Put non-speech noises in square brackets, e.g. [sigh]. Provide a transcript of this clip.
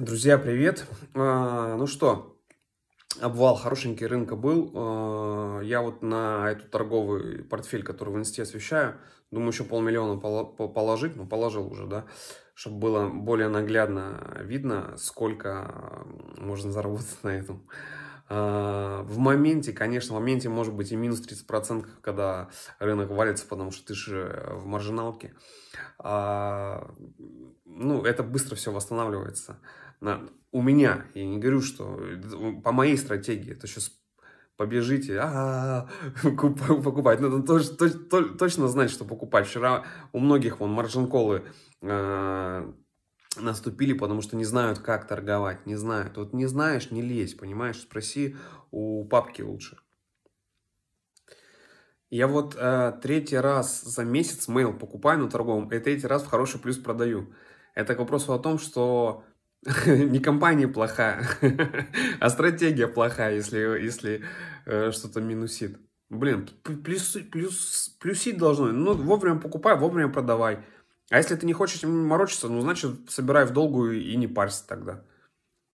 Друзья, привет. А, ну что, обвал хорошенький рынка был. А, я вот на эту торговый портфель, который в инсте освещаю, думаю, еще полмиллиона положить, ну, положил уже, да, чтобы было более наглядно видно, сколько можно заработать на этом. А, в моменте, конечно, в моменте может быть и минус 30%, когда рынок валится, потому что ты же в маржиналке ну, это быстро все восстанавливается. У меня, я не говорю, что по моей стратегии, это сейчас побежите, покупать. Надо ну, тоже, точно знать, что покупать. Вчера у многих вон маржин-колы а, наступили, потому что не знают, как торговать, не знают. Вот не знаешь, не лезь, понимаешь? Спроси у папки лучше. Я вот э, третий раз за месяц мейл покупаю на торговом, и третий раз в хороший плюс продаю. Это к вопросу о том, что [laughs] не компания плохая, [laughs] а стратегия плохая, если, если э, что-то минусит. Блин, плюс, плюс, плюсить должно. Ну, вовремя покупай, вовремя продавай. А если ты не хочешь морочиться, ну, значит, собирай в долгую и не парься тогда.